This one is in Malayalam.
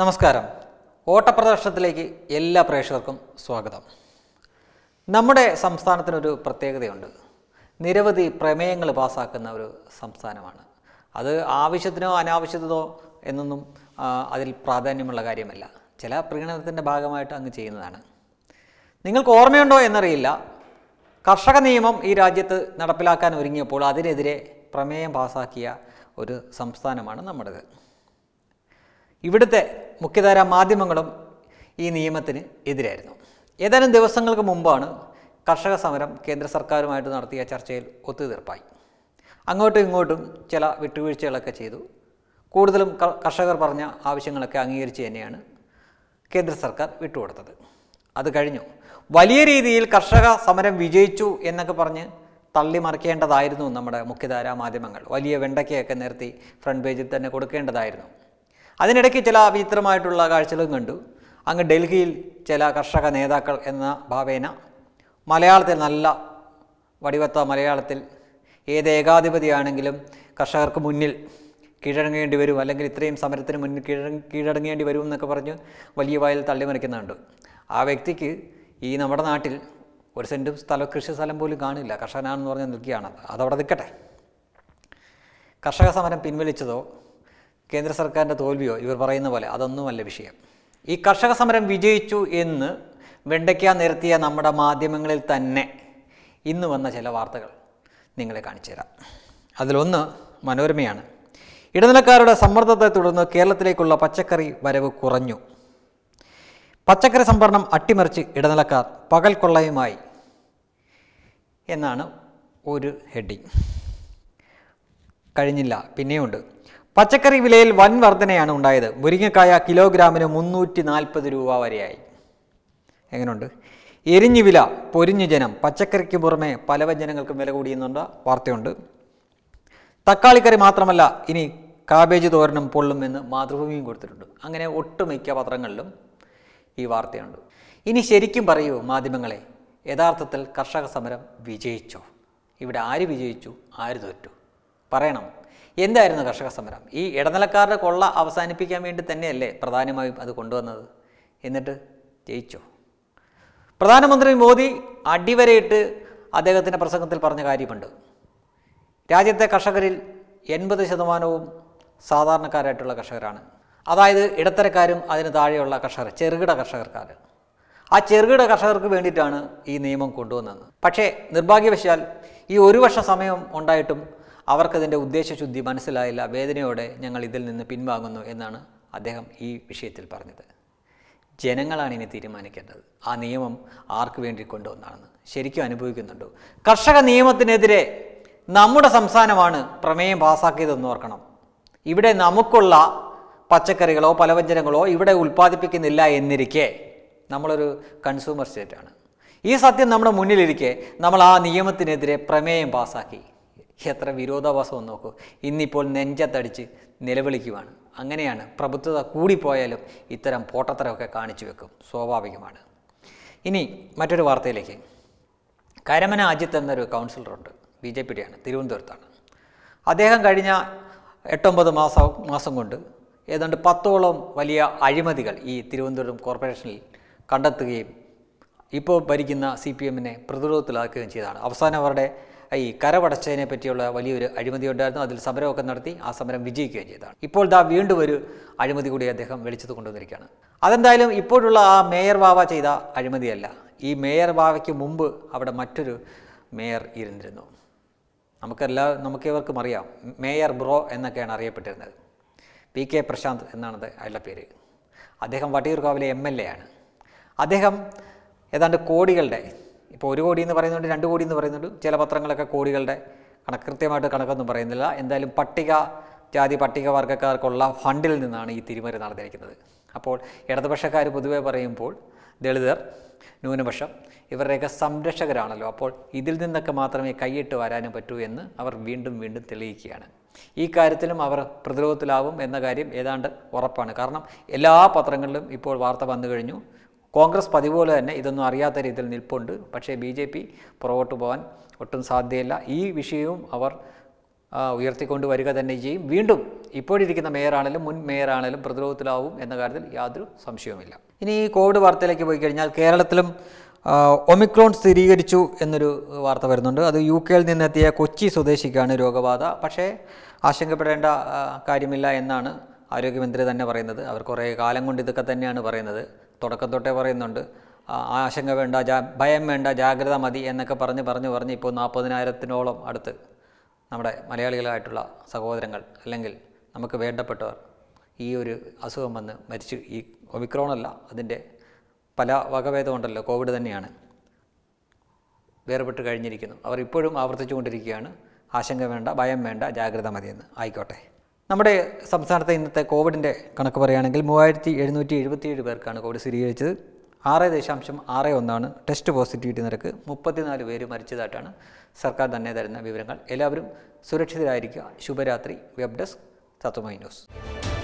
നമസ്കാരം ഓട്ടപ്രദർശനത്തിലേക്ക് എല്ലാ പ്രേക്ഷകർക്കും സ്വാഗതം നമ്മുടെ സംസ്ഥാനത്തിനൊരു പ്രത്യേകതയുണ്ട് നിരവധി പ്രമേയങ്ങൾ പാസ്സാക്കുന്ന ഒരു സംസ്ഥാനമാണ് അത് ആവശ്യത്തിനോ അനാവശ്യത്തിനോ എന്നൊന്നും അതിൽ പ്രാധാന്യമുള്ള കാര്യമല്ല ചില പ്രീണനത്തിൻ്റെ ഭാഗമായിട്ട് അങ്ങ് ചെയ്യുന്നതാണ് നിങ്ങൾക്ക് ഓർമ്മയുണ്ടോ എന്നറിയില്ല കർഷക നിയമം ഈ രാജ്യത്ത് നടപ്പിലാക്കാൻ ഒരുങ്ങിയപ്പോൾ അതിനെതിരെ പ്രമേയം പാസാക്കിയ ഒരു സംസ്ഥാനമാണ് നമ്മുടേത് ഇവിടുത്തെ മുഖ്യധാരാ മാധ്യമങ്ങളും ഈ നിയമത്തിന് എതിരായിരുന്നു ഏതാനും ദിവസങ്ങൾക്ക് മുമ്പാണ് കർഷക സമരം കേന്ദ്ര സർക്കാരുമായിട്ട് നടത്തിയ ചർച്ചയിൽ ഒത്തുതീർപ്പായി അങ്ങോട്ടും ഇങ്ങോട്ടും ചില വിട്ടുവീഴ്ചകളൊക്കെ ചെയ്തു കൂടുതലും കർഷകർ പറഞ്ഞ ആവശ്യങ്ങളൊക്കെ അംഗീകരിച്ച് തന്നെയാണ് കേന്ദ്ര സർക്കാർ വിട്ടുകൊടുത്തത് അത് കഴിഞ്ഞു വലിയ രീതിയിൽ കർഷക സമരം വിജയിച്ചു എന്നൊക്കെ പറഞ്ഞ് മറിക്കേണ്ടതായിരുന്നു നമ്മുടെ മുഖ്യധാരാ മാധ്യമങ്ങൾ വലിയ വെണ്ടയ്ക്കയൊക്കെ നിർത്തി ഫ്രണ്ട് പേജിൽ തന്നെ കൊടുക്കേണ്ടതായിരുന്നു അതിനിടയ്ക്ക് ചില വിചിത്രമായിട്ടുള്ള കാഴ്ചകളും കണ്ടു അങ്ങ് ഡൽഹിയിൽ ചില കർഷക നേതാക്കൾ എന്ന ഭാവേന മലയാളത്തിൽ നല്ല വടിവത്ത മലയാളത്തിൽ ഏത് ഏകാധിപതിയാണെങ്കിലും കർഷകർക്ക് മുന്നിൽ കീഴടങ്ങേണ്ടി വരും അല്ലെങ്കിൽ ഇത്രയും സമരത്തിന് മുന്നിൽ കീഴടങ്ങി കീഴടങ്ങേണ്ടി വരും എന്നൊക്കെ പറഞ്ഞ് വലിയ വായിൽ തള്ളിമറിക്കുന്നുണ്ട് ആ വ്യക്തിക്ക് ഈ നമ്മുടെ നാട്ടിൽ ഒരു സെൻറ്റും സ്ഥല കൃഷി സ്ഥലം പോലും കാണില്ല കർഷകനാണെന്ന് പറഞ്ഞ് നിൽക്കുകയാണ് അതവിടെ നിൽക്കട്ടെ കർഷക സമരം പിൻവലിച്ചതോ കേന്ദ്ര സർക്കാരിൻ്റെ തോൽവിയോ ഇവർ പറയുന്ന പോലെ അതൊന്നുമല്ല വിഷയം ഈ കർഷക സമരം വിജയിച്ചു എന്ന് വെണ്ടയ്ക്ക നിരത്തിയ നമ്മുടെ മാധ്യമങ്ങളിൽ തന്നെ ഇന്ന് വന്ന ചില വാർത്തകൾ നിങ്ങളെ കാണിച്ചു തരാം അതിലൊന്ന് മനോരമയാണ് ഇടനിലക്കാരുടെ സമ്മർദ്ദത്തെ തുടർന്ന് കേരളത്തിലേക്കുള്ള പച്ചക്കറി വരവ് കുറഞ്ഞു പച്ചക്കറി സംഭരണം അട്ടിമറിച്ച് ഇടനിലക്കാർ പകൽ കൊള്ളയുമായി എന്നാണ് ഒരു ഹെഡിങ് കഴിഞ്ഞില്ല പിന്നെയുണ്ട് പച്ചക്കറി വിലയിൽ വൻ വർധനയാണ് ഉണ്ടായത് മുരിങ്ങക്കായ കിലോഗ്രാമിന് മുന്നൂറ്റി നാൽപ്പത് രൂപ വരെയായി എങ്ങനെയുണ്ട് എരിഞ്ഞു വില പൊരിഞ്ഞു ജനം പച്ചക്കറിക്ക് പുറമെ പല വ്യഞ്ജനങ്ങൾക്കും വില കൂടിയെന്നുള്ള വാർത്തയുണ്ട് തക്കാളിക്കറി മാത്രമല്ല ഇനി കാബേജ് തോരനും പൊള്ളും എന്ന് മാതൃഭൂമിയും കൊടുത്തിട്ടുണ്ട് അങ്ങനെ ഒട്ടുമിക്ക പത്രങ്ങളിലും ഈ വാർത്തയുണ്ട് ഇനി ശരിക്കും പറയൂ മാധ്യമങ്ങളെ യഥാർത്ഥത്തിൽ കർഷക സമരം വിജയിച്ചോ ഇവിടെ ആര് വിജയിച്ചു ആര് തോറ്റു പറയണം എന്തായിരുന്നു കർഷക സമരം ഈ ഇടനിലക്കാരുടെ കൊള്ള അവസാനിപ്പിക്കാൻ വേണ്ടി തന്നെയല്ലേ പ്രധാനമായും അത് കൊണ്ടുവന്നത് എന്നിട്ട് ജയിച്ചോ പ്രധാനമന്ത്രി മോദി അടിവരയിട്ട് അദ്ദേഹത്തിൻ്റെ പ്രസംഗത്തിൽ പറഞ്ഞ കാര്യമുണ്ട് രാജ്യത്തെ കർഷകരിൽ എൺപത് ശതമാനവും സാധാരണക്കാരായിട്ടുള്ള കർഷകരാണ് അതായത് ഇടത്തരക്കാരും അതിന് താഴെയുള്ള കർഷകർ ചെറുകിട കർഷകർക്കാർ ആ ചെറുകിട കർഷകർക്ക് വേണ്ടിയിട്ടാണ് ഈ നിയമം കൊണ്ടുവന്നത് പക്ഷേ നിർഭാഗ്യവശാൽ ഈ ഒരു വർഷ സമയം ഉണ്ടായിട്ടും അവർക്കതിൻ്റെ ഉദ്ദേശശുദ്ധി മനസ്സിലായില്ല വേദനയോടെ ഞങ്ങൾ ഇതിൽ നിന്ന് പിൻവാങ്ങുന്നു എന്നാണ് അദ്ദേഹം ഈ വിഷയത്തിൽ പറഞ്ഞത് ജനങ്ങളാണ് ഇനി തീരുമാനിക്കേണ്ടത് ആ നിയമം ആർക്ക് വേണ്ടി കൊണ്ടുവന്നാണെന്ന് ശരിക്കും അനുഭവിക്കുന്നുണ്ടോ കർഷക നിയമത്തിനെതിരെ നമ്മുടെ സംസ്ഥാനമാണ് പ്രമേയം പാസ്സാക്കിയതെന്ന് ഓർക്കണം ഇവിടെ നമുക്കുള്ള പച്ചക്കറികളോ പലവ്യഞ്ജനങ്ങളോ ഇവിടെ ഉൽപ്പാദിപ്പിക്കുന്നില്ല എന്നിരിക്കെ നമ്മളൊരു കൺസ്യൂമർ സ്റ്റേറ്റാണ് ഈ സത്യം നമ്മുടെ മുന്നിലിരിക്കെ നമ്മൾ ആ നിയമത്തിനെതിരെ പ്രമേയം പാസ്സാക്കി എത്ര വിരോധാഭാസം നോക്കൂ ഇന്നിപ്പോൾ നെഞ്ചത്തടിച്ച് നിലവിളിക്കുവാണ് അങ്ങനെയാണ് പ്രഭുത്വത കൂടിപ്പോയാലും ഇത്തരം പോട്ടത്തരമൊക്കെ കാണിച്ചു വെക്കും സ്വാഭാവികമാണ് ഇനി മറ്റൊരു വാർത്തയിലേക്ക് കരമന അജിത്ത് എന്നൊരു കൗൺസിലറുണ്ട് ബി ജെ പിയുടെയാണ് തിരുവനന്തപുരത്താണ് അദ്ദേഹം കഴിഞ്ഞ എട്ടൊമ്പത് മാസം മാസം കൊണ്ട് ഏതാണ്ട് പത്തോളം വലിയ അഴിമതികൾ ഈ തിരുവനന്തപുരം കോർപ്പറേഷനിൽ കണ്ടെത്തുകയും ഇപ്പോൾ ഭരിക്കുന്ന സി പി എമ്മിനെ പ്രതിരോധത്തിലാക്കുകയും ചെയ്തതാണ് അവസാനം അവരുടെ ഈ കരവടച്ചതിനെ പറ്റിയുള്ള വലിയൊരു അഴിമതി ഉണ്ടായിരുന്നു അതിൽ സമരമൊക്കെ നടത്തി ആ സമരം വിജയിക്കുകയും ചെയ്തതാണ് ഇപ്പോൾ ദാ വീണ്ടും ഒരു അഴിമതി കൂടി അദ്ദേഹം വെളിച്ചത് കൊണ്ടുവന്നിരിക്കുകയാണ് അതെന്തായാലും ഇപ്പോഴുള്ള ആ മേയർ വാവ ചെയ്ത അഴിമതിയല്ല ഈ മേയർ വാവയ്ക്ക് മുമ്പ് അവിടെ മറ്റൊരു മേയർ ഇരുന്നിരുന്നു നമുക്കെല്ലാ നമുക്കേവർക്കും അറിയാം മേയർ ബ്രോ എന്നൊക്കെയാണ് അറിയപ്പെട്ടിരുന്നത് പി കെ പ്രശാന്ത് എന്നാണത് അയാളുടെ പേര് അദ്ദേഹം വട്ടിയൂർക്കാവിലെ എം എൽ എ ആണ് അദ്ദേഹം ഏതാണ്ട് കോടികളുടെ ഇപ്പോൾ ഒരു കോടി എന്ന് പറയുന്നുണ്ട് രണ്ട് കോടി എന്ന് പറയുന്നുണ്ട് ചില പത്രങ്ങളൊക്കെ കോടികളുടെ കണക്ക് കൃത്യമായിട്ട് കണക്കൊന്നും പറയുന്നില്ല എന്തായാലും പട്ടിക ജാതി വർഗ്ഗക്കാർക്കുള്ള ഫണ്ടിൽ നിന്നാണ് ഈ തിരിമറി നടന്നിരിക്കുന്നത് അപ്പോൾ ഇടതുപക്ഷക്കാർ പൊതുവെ പറയുമ്പോൾ ദളിതർ ന്യൂനപക്ഷം ഇവരുടെയൊക്കെ സംരക്ഷകരാണല്ലോ അപ്പോൾ ഇതിൽ നിന്നൊക്കെ മാത്രമേ കൈയിട്ട് വരാനും പറ്റൂ എന്ന് അവർ വീണ്ടും വീണ്ടും തെളിയിക്കുകയാണ് ഈ കാര്യത്തിലും അവർ പ്രതിരോധത്തിലാവും എന്ന കാര്യം ഏതാണ്ട് ഉറപ്പാണ് കാരണം എല്ലാ പത്രങ്ങളിലും ഇപ്പോൾ വാർത്ത വന്നു കഴിഞ്ഞു കോൺഗ്രസ് പതിവ് പോലെ തന്നെ ഇതൊന്നും അറിയാത്ത രീതിയിൽ നിൽപ്പുണ്ട് പക്ഷേ ബി ജെ പി പുറകോട്ട് പോകാൻ ഒട്ടും സാധ്യതയില്ല ഈ വിഷയവും അവർ ഉയർത്തിക്കൊണ്ട് വരിക തന്നെ ചെയ്യും വീണ്ടും ഇപ്പോഴിരിക്കുന്ന മേയറാണേലും മുൻ മേയറാണേലും പ്രതിരോധത്തിലാവും എന്ന കാര്യത്തിൽ യാതൊരു സംശയവുമില്ല ഇനി കോവിഡ് വാർത്തയിലേക്ക് പോയി കഴിഞ്ഞാൽ കേരളത്തിലും ഒമിക്രോൺ സ്ഥിരീകരിച്ചു എന്നൊരു വാർത്ത വരുന്നുണ്ട് അത് യു കെയിൽ നിന്നെത്തിയ കൊച്ചി സ്വദേശിക്കാണ് രോഗബാധ പക്ഷേ ആശങ്കപ്പെടേണ്ട കാര്യമില്ല എന്നാണ് ആരോഗ്യമന്ത്രി തന്നെ പറയുന്നത് അവർ കുറേ കാലം കൊണ്ട് ഇതൊക്കെ തന്നെയാണ് പറയുന്നത് തുടക്കം തൊട്ടേ പറയുന്നുണ്ട് ആശങ്ക വേണ്ട ജാ ഭയം വേണ്ട ജാഗ്രത മതി എന്നൊക്കെ പറഞ്ഞ് പറഞ്ഞ് പറഞ്ഞ് ഇപ്പോൾ നാൽപ്പതിനായിരത്തിനോളം അടുത്ത് നമ്മുടെ മലയാളികളായിട്ടുള്ള സഹോദരങ്ങൾ അല്ലെങ്കിൽ നമുക്ക് വേണ്ടപ്പെട്ടവർ ഈ ഒരു അസുഖം വന്ന് മരിച്ചു ഈ ഒമിക്രോണല്ല അതിൻ്റെ പല വകഭേദമുണ്ടല്ലോ കോവിഡ് തന്നെയാണ് വേർപെട്ട് കഴിഞ്ഞിരിക്കുന്നു അവർ ഇപ്പോഴും ആവർത്തിച്ചുകൊണ്ടിരിക്കുകയാണ് ആശങ്ക വേണ്ട ഭയം വേണ്ട ജാഗ്രത മതിയെന്ന് ആയിക്കോട്ടെ നമ്മുടെ സംസ്ഥാനത്തെ ഇന്നത്തെ കോവിഡിൻ്റെ കണക്ക് പറയുകയാണെങ്കിൽ മൂവായിരത്തി എഴുന്നൂറ്റി എഴുപത്തിയേഴ് പേർക്കാണ് കോവിഡ് സ്ഥിരീകരിച്ചത് ആറ് ദശാംശം ആറ് ഒന്നാണ് ടെസ്റ്റ് പോസിറ്റിവിറ്റി നിരക്ക് മുപ്പത്തിനാല് പേര് മരിച്ചതായിട്ടാണ് സർക്കാർ തന്നെ തരുന്ന വിവരങ്ങൾ എല്ലാവരും സുരക്ഷിതരായിരിക്കുക ശുഭരാത്രി വെബ് ഡെസ്ക് തത്വമൈ ന്യൂസ്